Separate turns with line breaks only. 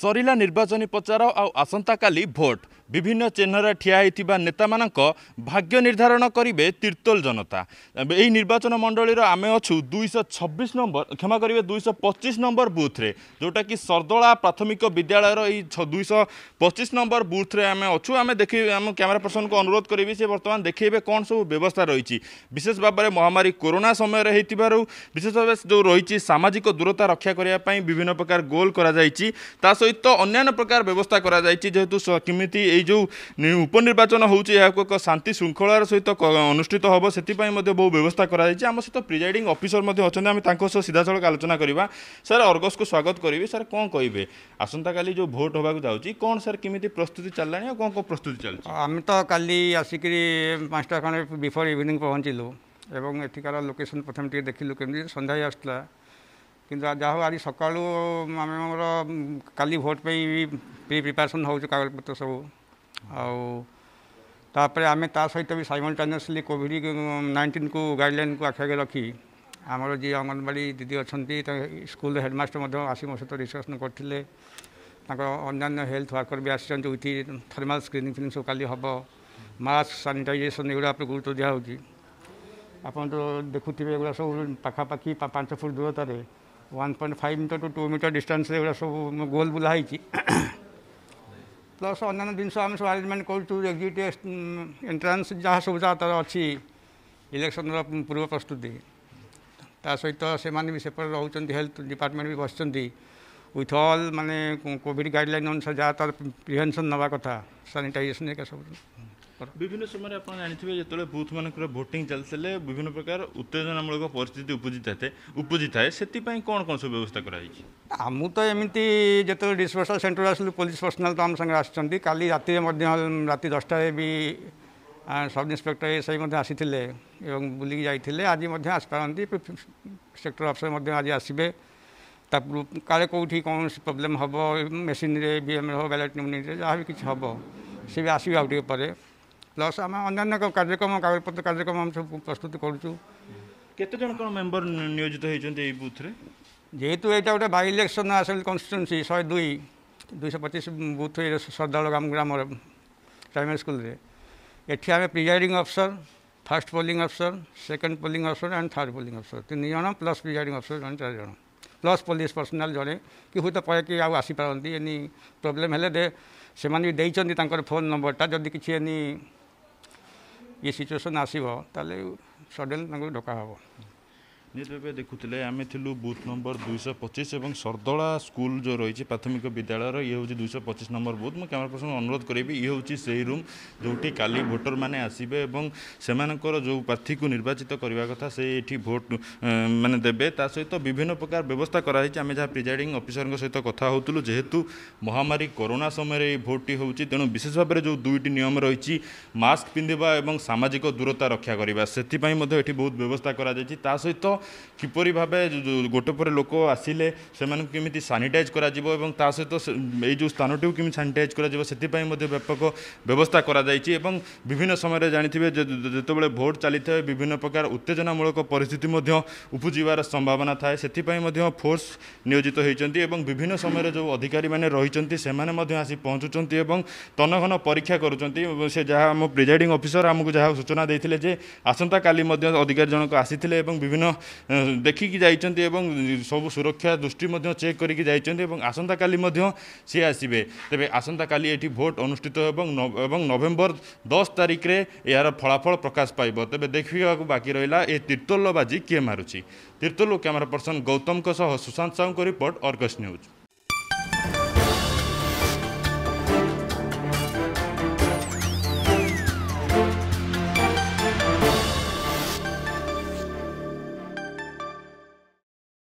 सोरिला निर्वाचनी प्रचार आउ आसालि भोट বিভিন্ন চিহ্নরে ঠিয়া হয়েছে নেতামানক ভাগ্য নির্ধারণ করবে তীর্তোল জনতা এই নির্বাচন মণ্ডলীর আমি অছু দুইশ ছবিশ নম্বর ক্ষমা করবে দুইশ পঁচিশ নম্বর বুথরে যেটা কি সর্দলা প্রাথমিক বিদ্যালয়ের এই দুইশ পঁচিশ নম্বর বুথরে আমি অছু আমি দেখি আমি ক্যামেরা পর্সনকে অনুরোধ করবি সে বর্তমান দেখাইবে কোণ সব ব্যবস্থা রয়েছে বিশেষ ভাবে মহামারী করোনা সময়ের হয়েছিল বিশেষ ভাবে যে রয়েছে সামাজিক দূরতা রক্ষা করা বিভিন্ন প্রকার গোল করা যাই তা সহিত অন্যান্য প্রকার ব্যবস্থা করা যাই যেহেতু কমিটি এই ଯେଉଁ ଉପନିର୍ବାଚନ ହେଉଛି ଏହାକୁ ଏକ ଶାନ୍ତି ଶୃଙ୍ଖଳାର ସହିତ ଅନୁଷ୍ଠିତ ହେବ ସେଥିପାଇଁ ମଧ୍ୟ ବହୁ ବ୍ୟବସ୍ଥା କରାଯାଇଛି ଆମ ସହିତ ପ୍ରିଜାଇଡ଼ିଂ ଅଫିସର ମଧ୍ୟ ଅଛନ୍ତି ଆମେ ତାଙ୍କ ସହ ସିଧାସଳଖ ଆଲୋଚନା କରିବା ସାର୍ ଅର୍ଗସକୁ ସ୍ୱାଗତ କରିବି ସାର୍ କ'ଣ କହିବେ ଆସନ୍ତାକାଲି ଯେଉଁ ଭୋଟ୍ ହେବାକୁ ଯାଉଛି କ'ଣ ସାର୍ କେମିତି ପ୍ରସ୍ତୁତି ଚାଲିଲାଣି ଆଉ କ'ଣ କ'ଣ ପ୍ରସ୍ତୁତି ଚାଲିଛି ଆମେ ତ କାଲି
ଆସିକିରି ପାଞ୍ଚଟା ଖଣ୍ଡେ ବିଫୋର୍ ଇଭିନିଂ ପହଞ୍ଚିଲୁ ଏବଂ ଏଠିକାର ଲୋକେସନ୍ ପ୍ରଥମେ ଟିକେ ଦେଖିଲୁ କେମିତି ସନ୍ଧ୍ୟା ଆସୁଥିଲା কিন্তু যা হোক আজ সকাল আমি আমার কালি ভোট পাই প্রি প্রিপারেসন হচ্ছে কাগজপত্র সব ଆଉ ତାପରେ ଆମେ ତା ସହିତ ବି ସାଇମଲ୍ଟାନିୟସ୍ଲି କୋଭିଡ଼ ନାଇଣ୍ଟିନ୍କୁ ଗାଇଡ଼ଲାଇନ୍କୁ ଆଖି ଆଗରେ ରଖି ଆମର ଯିଏ ଅଙ୍ଗନବାଡ଼ି ଦିଦି ଅଛନ୍ତି ତାଙ୍କ ସ୍କୁଲର ହେଡ଼ମାଷ୍ଟର ମଧ୍ୟ ଆସି ମୋ ସହିତ ଡିସ୍କସନ୍ କରିଥିଲେ ତାଙ୍କର ଅନ୍ୟାନ୍ୟ ହେଲ୍ଥ ୱାର୍କର୍ ବି ଆସିଛନ୍ତି ଯେଉଁଠି ଥର୍ମାଲ୍ ସ୍କ୍ରିନିଂ ଫିନିଂ ସବୁ କାଲି ହେବ ମାସ୍କ ସାନିଟାଇଜେସନ୍ ଏଗୁଡ଼ା ଉପରେ ଗୁରୁତ୍ୱ ଦିଆହେଉଛି ଆପଣ ତ ଦେଖୁଥିବେ ଏଗୁଡ଼ା ସବୁ ପାଖାପାଖି ପାଞ୍ଚ ଫୁଟ ଦୂରତାରେ one point five metre to two metre ଡିଷ୍ଟାନ୍ସରେ ଏଗୁଡ଼ା ସବୁ ଗୋଲ୍ ବୁଲା ହେଇଛି प्लस अन्न्य जिनस सब आरेजमेंट करजिट एंट्रान्स जहाँ सब जहाँ तर अच्छी इलेक्शन पूर्व प्रस्तुति ता सहित से सेपर रोच्च हेल्थ डिपार्टमेंट भी बस उथ अल मानने कॉविड गाइडल अनुसार जहाँ तर प्रिभेनसन नवा कथ सानिटाइजेसन सब
ବିଭିନ୍ନ ସମୟରେ ଆପଣ ଜାଣିଥିବେ ଯେତେବେଳେ ବୁଥ୍ ମାନଙ୍କର ଭୋଟିଂ ଚାଲିଥିଲେ ବିଭିନ୍ନ ପ୍ରକାର ଉତ୍ତେଜନାମୂଳକ ପରିସ୍ଥିତି ଉପୁଜିଥାଏ ଉପୁଜିଥାଏ ସେଥିପାଇଁ କ'ଣ କ'ଣ ସବୁ ବ୍ୟବସ୍ଥା କରାଯାଇଛି
ଆମକୁ ତ ଏମିତି ଯେତେବେଳେ ଡିସପୋଜାଲ୍ ସେଣ୍ଟର ଆସିଲୁ ପୋଲିସ ପର୍ସନାଲ୍ ତ ଆମ ସାଙ୍ଗରେ ଆସିଛନ୍ତି କାଲି ରାତିରେ ମଧ୍ୟ ରାତି ଦଶଟାରେ ବି ସବ୍ ଇନ୍ସପେକ୍ଟର ଏସ୍ଆଇ ମଧ୍ୟ ଆସିଥିଲେ ଏବଂ ବୁଲିକି ଯାଇଥିଲେ ଆଜି ମଧ୍ୟ ଆସିପାରନ୍ତି ସେକ୍ଟର ଅଫିସର ମଧ୍ୟ ଆଜି ଆସିବେ ତା କାଳେ କେଉଁଠି କୌଣସି ପ୍ରୋବ୍ଲେମ୍ ହେବ ମେସିନ୍ରେ ବି ଆମର ବ୍ୟାଲେଟ୍ ୟୁନିଟ୍ରେ ଯାହା ବି କିଛି ହେବ ସେ ବି ଆସିବେ ଆଉ ଟିକେ ପରେ ପ୍ଲସ୍ ଆମେ ଅନ୍ୟାନ୍ୟ କାର୍ଯ୍ୟକ୍ରମ କାଗଜପତ୍ର କାର୍ଯ୍ୟକ୍ରମ ଆମେ ସବୁ ପ୍ରସ୍ତୁତ କରୁଛୁ କେତେ ଜଣ କ'ଣ ମେମ୍ବର ନିୟୋଜିତ ହୋଇଛନ୍ତି ଏଇ ବୁଥ୍ରେ ଯେହେତୁ ଏଇଟା ଗୋଟେ ବାଇ ଇଲେକ୍ସନ୍ ଆସେମ୍ବଲି କନଷ୍ଟିଚୁଏନ୍ସି ଶହେ ଦୁଇ ଦୁଇଶହ ପଚିଶ ବୁଥ୍ ସର୍ଦ୍ଦାଳ ଗ୍ରାମ ଗ୍ରାମର ପ୍ରାଇମେରୀ ସ୍କୁଲରେ ଏଠି ଆମେ presiding officer first polling officer second polling officer and third polling officer ତିନି ଜଣ ପ୍ଲସ୍ ପ୍ରିଜାଇଡ଼ିଂ ଅଫିସର ଜଣେ ଚାରି ଜଣ ପ୍ଲସ୍ ପୋଲିସ୍ ପର୍ସନାଲ୍ ଜଣେ କି ହୁଏତ ପରେ କି ଆଉ ଆସିପାରନ୍ତି ଏନି ପ୍ରୋବ୍ଲେମ୍ ହେଲେ ସେମାନେ ବି ଦେଇଛନ୍ତି ତାଙ୍କର ଫୋନ୍ ନମ୍ବରଟା ଯଦି କିଛି ଏନି ଇଏ
ସିଚୁଏସନ୍ ଆସିବ ତାହେଲେ
ସଡ଼େନ୍ ତାଙ୍କୁ ଢୋକା
ହେବ ନିହାତି ଭାବେ ଦେଖୁଥିଲେ ଆମେ ଥିଲୁ ବୁଥ୍ ନମ୍ବର ଦୁଇଶହ ପଚିଶ ଏବଂ ସରଦଳା ସ୍କୁଲ ଯେଉଁ ରହିଛି ପ୍ରାଥମିକ ବିଦ୍ୟାଳୟର ଇଏ ହେଉଛି ଦୁଇଶହ ପଚିଶ ନମ୍ବର ବୁଥ୍ ମୁଁ କ୍ୟାମେରା ପର୍ସନକୁ ଅନୁରୋଧ କରିବି ଇଏ ହେଉଛି ସେଇ ରୁମ୍ ଯେଉଁଠି କାଲି ଭୋଟରମାନେ ଆସିବେ ଏବଂ ସେମାନଙ୍କର ଯେଉଁ ପ୍ରାର୍ଥୀକୁ ନିର୍ବାଚିତ କରିବା କଥା ସେ ଏଠି ଭୋଟ୍ ମାନେ ଦେବେ ତା ସହିତ ବିଭିନ୍ନ ପ୍ରକାର ବ୍ୟବସ୍ଥା କରାଯାଇଛି ଆମେ ଯାହା ପ୍ରିଜାଇଡ଼ିଂ ଅଫିସରଙ୍କ ସହିତ କଥା ହେଉଥିଲୁ ଯେହେତୁ ମହାମାରୀ କରୋନା ସମୟରେ ଏହି ଭୋଟ୍ଟି ହେଉଛି ତେଣୁ ବିଶେଷ ଭାବରେ ଯେଉଁ ଦୁଇଟି ନିୟମ ରହିଛି ମାସ୍କ ପିନ୍ଧିବା ଏବଂ ସାମାଜିକ ଦୂରତା ରକ୍ଷା କରିବା ସେଥିପାଇଁ ମଧ୍ୟ ଏଠି ବହୁତ ବ୍ୟବସ୍ଥା କରାଯାଇଛି ତା ସହିତ কিপর ভাবে গোটে পরে লোক আসলে সে কমিটি সানিটাইজ করা এবং তা সহ এই যে স্থানটিও কেমি সানিটাইজ করা সেপাই ব্যাপক ব্যবস্থা করা যাই এবং বিভিন্ন সময় জাঁথিবে যেতবে ভোট চাল থাকে বিভিন্ন প্রকার উত্তেজনামূলক পরিস্থিতি উপজিবার সম্ভাবনা থাকে সেপাই ফোর্স নিয়োজিত হয়েছেন এবং বিভিন্ন সময়ের যে অধিকারী মানে রয়েছেন সে আসি পৌঁছুচ্ছেন এবং তনঘন পরীক্ষা করছেন সে যা আম প্রিজাইডিং অফিসর আমি যা সূচনা দিয়ে যে আসন্তকালি অধিকারী জনক আসিলে এবং বিভিন্ন ଦେଖିକି ଯାଇଛନ୍ତି ଏବଂ ସବୁ ସୁରକ୍ଷା ଦୃଷ୍ଟି ମଧ୍ୟ ଚେକ୍ କରିକି ଯାଇଛନ୍ତି ଏବଂ ଆସନ୍ତାକାଲି ମଧ୍ୟ ସିଏ ଆସିବେ ତେବେ ଆସନ୍ତାକାଲି ଏଠି ଭୋଟ୍ ଅନୁଷ୍ଠିତ ହେବ ଏବଂ ନଭେମ୍ବର ଦଶ ତାରିଖରେ ଏହାର ଫଳାଫଳ ପ୍ରକାଶ ପାଇବ ତେବେ ଦେଖିବାକୁ ବାକି ରହିଲା ଏ ତିର୍ତ୍ତୋଲ ବାଜି କିଏ ମାରୁଛି ତିର୍ତ୍ତୋଲ କ୍ୟାମେରା ପର୍ସନ ଗୌତମଙ୍କ ସହ ସୁଶାନ୍ତ ସାହୁଙ୍କ ରିପୋର୍ଟ ଅର୍ଗସ୍ ନ୍ୟୁଜ୍